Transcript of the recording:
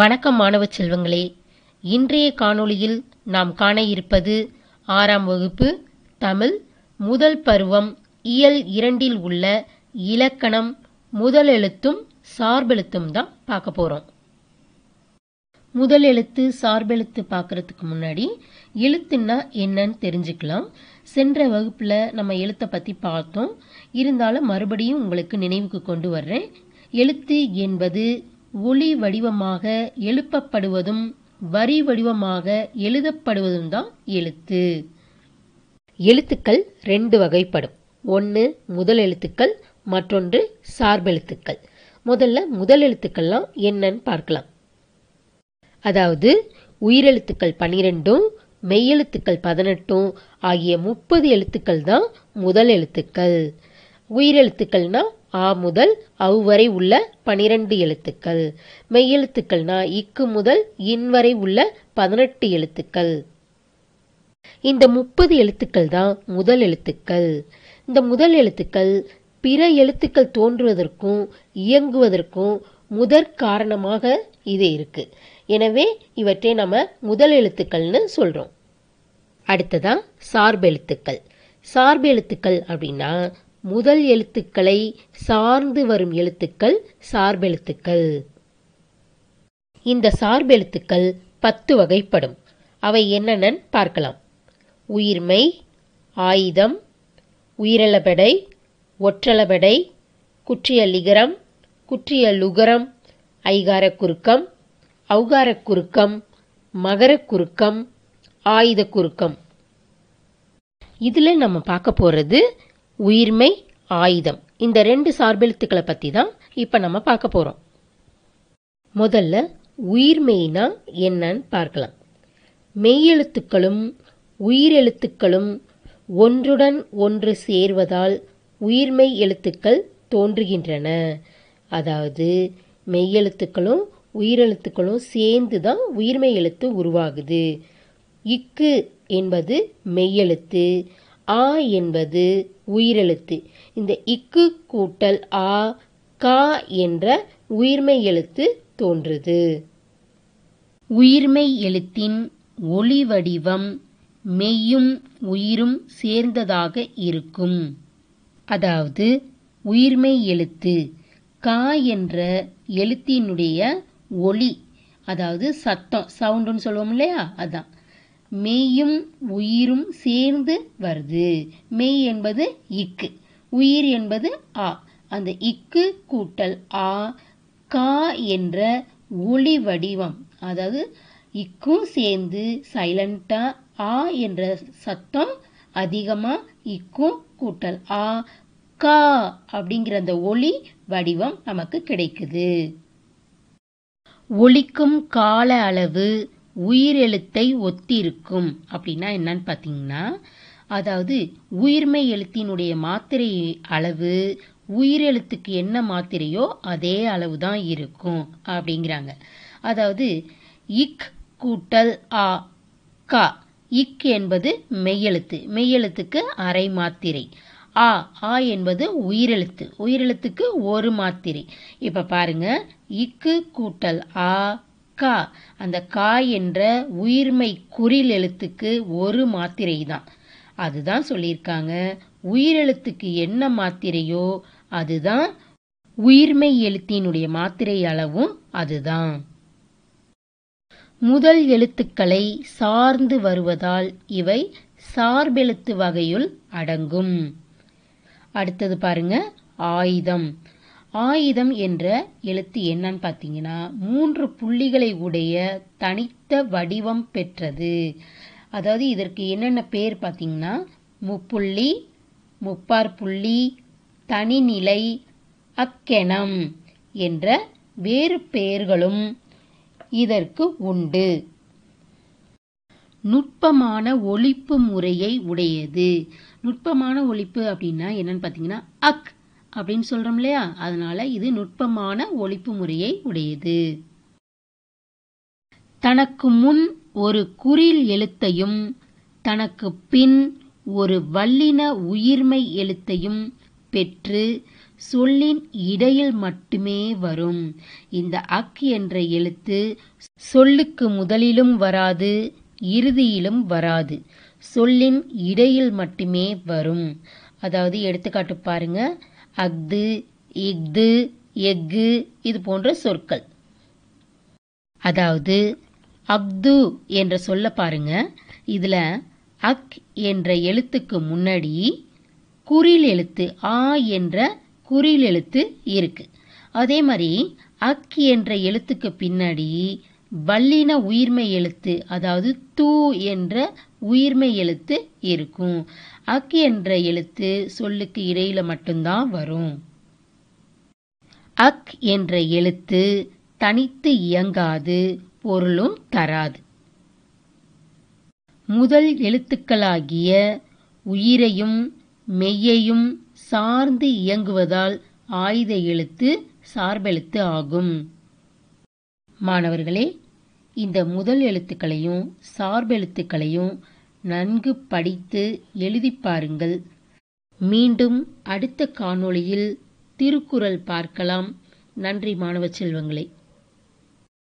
வணக்கம் மாணவ செல்வங்களே இன்றைய காணொளியில் நாம் காண இருப்பது ஆறாம் வகுப்பு தமிழ் முதல் பருவம் இயல் இரண்டில் உள்ள இலக்கணம் முதல் எழுத்தும் சார்பெழுத்தும் தான் பார்க்க போகிறோம் முதல் எழுத்து சார்பெழுத்து பார்க்குறதுக்கு முன்னாடி எழுத்துன்னா என்னன்னு தெரிஞ்சுக்கலாம் சென்ற வகுப்பில் நம்ம எழுத்தை பற்றி பார்த்தோம் இருந்தாலும் மறுபடியும் உங்களுக்கு நினைவுக்கு கொண்டு வர்றேன் எழுத்து என்பது ஒளி வடிவமாக எழுப்பப்படுவதும் வரி வடிவமாக எழுதப்படுவதும் தான் எழுத்து எழுத்துக்கள் ரெண்டு வகைப்படும் ஒன்று முதல் எழுத்துக்கள் மற்றொன்று சார்பெழுத்துக்கள் முதல்ல முதல் எழுத்துக்கள்லாம் என்னன்னு பார்க்கலாம் அதாவது உயிரெழுத்துக்கள் பன்னிரெண்டும் மெய்யெழுத்துக்கள் பதினெட்டும் ஆகிய முப்பது எழுத்துக்கள் தான் முதல் எழுத்துக்கள் உயிரெழுத்துக்கள்னா ஆ முதல் அவ் வரை உள்ள பனிரெண்டு எழுத்துக்கள் மெய்யெழுத்துக்கள்னா இக்கு முதல் இன் வரை உள்ள பதினெட்டு எழுத்துக்கள் இந்த முப்பது எழுத்துக்கள் தான் முதல் எழுத்துக்கள் இந்த முதல் எழுத்துக்கள் பிற எழுத்துக்கள் தோன்றுவதற்கும் இயங்குவதற்கும் முதற் காரணமாக இது இருக்கு எனவே இவற்றை நம்ம முதல் எழுத்துக்கள்னு சொல்றோம் அடுத்ததான் சார்பெழுத்துக்கள் சார்பெழுத்துக்கள் அப்படின்னா முதல் எழுத்துக்களை சார்ந்து வரும் எழுத்துக்கள் சார்பெழுத்துக்கள் இந்த சார்பெழுத்துக்கள் பத்து வகைப்படும் அவை என்னென்னு பார்க்கலாம் உயிர்மை ஆயுதம் உயிரளபடை ஒற்றளபடை குற்றிய லிகரம் குற்றிய லுகரம் ஐகார குறுக்கம் அவுகார குறுக்கம் மகர குறுக்கம் ஆயுத குறுக்கம் இதில் நம்ம பார்க்க போகிறது உயிர்மை ஆயுதம் இந்த ரெண்டு சார்பெழுத்துக்களை பற்றி தான் இப்போ நம்ம பார்க்க போகிறோம் முதல்ல உயிர்மெய்னா என்னன்னு பார்க்கலாம் மெய்யெழுத்துக்களும் உயிரெழுத்துக்களும் ஒன்றுடன் ஒன்று சேர்வதால் உயிர்மெய் எழுத்துக்கள் தோன்றுகின்றன அதாவது மெய்யெழுத்துக்களும் உயிரெழுத்துக்களும் சேர்ந்து தான் உயிர்மெய் எழுத்து உருவாகுது இக்கு என்பது மெய்யெழுத்து ஆ என்பது உயிரெழுத்து இந்த இக்கு கூட்டல் ஆ கா என்ற உயிர்மை எழுத்து தோன்றுது உயிர்மை எழுத்தின் ஒளி வடிவம் மெய்யும் உயிரும் சேர்ந்ததாக இருக்கும் அதாவது உயிர்மை எழுத்து கா என்ற எழுத்தினுடைய ஒளி அதாவது சத்தம் சவுண்டுன்னு சொல்லுவோம் இல்லையா அதான் மெய்யும் உயிரும் சேர்ந்து வருது மெய் என்பது இக்கு உயிர் என்பது ஆ அந்த இக்கு கூட்டல் ஆ கா என்ற ஒளி வடிவம் அதாவது இக்கும் சேர்ந்து சைலண்டா ஆ என்ற சத்தம் அதிகமா இக்கும் கூட்டல் ஆ கா அப்படிங்கிற அந்த ஒளி வடிவம் நமக்கு கிடைக்குது ஒளிக்கும் கால அளவு உயிரெழுத்தை ஒத்திருக்கும் அப்படின்னா என்னன்னு பார்த்தீங்கன்னா அதாவது உயிர்மை எழுத்தினுடைய மாத்திரை அளவு உயிரெழுத்துக்கு என்ன மாத்திரையோ அதே அளவு தான் இருக்கும் அப்படிங்கிறாங்க அதாவது இக் கூட்டல் ஆ க இக் என்பது மெய்யெழுத்து மெய்யெழுத்துக்கு அரை மாத்திரை ஆ ஆ என்பது உயிரெழுத்து உயிரெழுத்துக்கு ஒரு மாத்திரை இப்போ பாருங்க இக்கு கூட்டல் ஆ கா அந்த கா என்ற உயிர்மை குறில் எழுத்துக்கு ஒரு மாத்திரை தான் அதுதான் சொல்லியிருக்காங்க உயிரெழுத்துக்கு என்ன மாத்திரையோ அதுதான் உயிர்மை எழுத்தினுடைய மாத்திரை அளவும் அதுதான் முதல் எழுத்துக்களை சார்ந்து வருவதால் இவை சார்பெழுத்து வகையுள் அடங்கும் அடுத்தது பாருங்க ஆயுதம் ஆயுதம் என்ற எழுத்து என்னன்னு பார்த்தீங்கன்னா மூன்று புள்ளிகளை உடைய தனித்த வடிவம் பெற்றது அதாவது இதற்கு என்னென்ன பேர் பார்த்தீங்கன்னா முப்புள்ளி முப்பார் புள்ளி தனிநிலை அக்கெணம் என்ற வேறு பெயர்களும் இதற்கு உண்டு நுட்பமான ஒழிப்பு முறையை உடையது நுட்பமான ஒழிப்பு அப்படின்னா என்னன்னு பார்த்தீங்கன்னா அக் அப்படின்னு சொல்கிறோம் இல்லையா அதனால் இது நுட்பமான ஒழிப்பு முறையை உடையது தனக்கு முன் ஒரு குறில் எழுத்தையும் தனக்கு பின் ஒரு வல்லின உயிர்மை எழுத்தையும் பெற்று சொல்லின் இடையில் மட்டுமே வரும் இந்த அக் என்ற எழுத்து சொல்லுக்கு முதலிலும் வராது இறுதியிலும் வராது சொல்லின் இடையில் மட்டுமே வரும் அதாவது எடுத்துக்காட்டு பாருங்க அஃது இஃது எஃகு இது போன்ற சொற்கள் அதாவது அக்து என்ற சொல்ல பாருங்க இதில் அக் என்ற எழுத்துக்கு முன்னாடி குறில் எழுத்து ஆ என்ற குறில் எழுத்து இருக்கு அதே மாதிரி அக் என்ற எழுத்துக்கு பின்னாடி வல்லின உயிர்மை எழுத்து அதாவது தூ என்ற உயிர்மை எழுத்து இருக்கும் அக் என்ற எழுத்து சொல்லுக்கு இடையில மட்டும்தான் வரும் அக் என்ற எழுத்து தனித்து இயங்காது பொருளும் தராது முதல் எழுத்துக்களாகிய உயிரையும் மெய்யையும் சார்ந்து இயங்குவதால் ஆயுத எழுத்து சார்பெழுத்து ஆகும் மாணவர்களே இந்த முதல் எழுத்துக்களையும் சார்பெழுத்துக்களையும் நன்கு படித்து எழுதிப் பாருங்கள் மீண்டும் அடுத்த காணொளியில் திருக்குறள் பார்க்கலாம் நன்றி மாணவ செல்வங்களே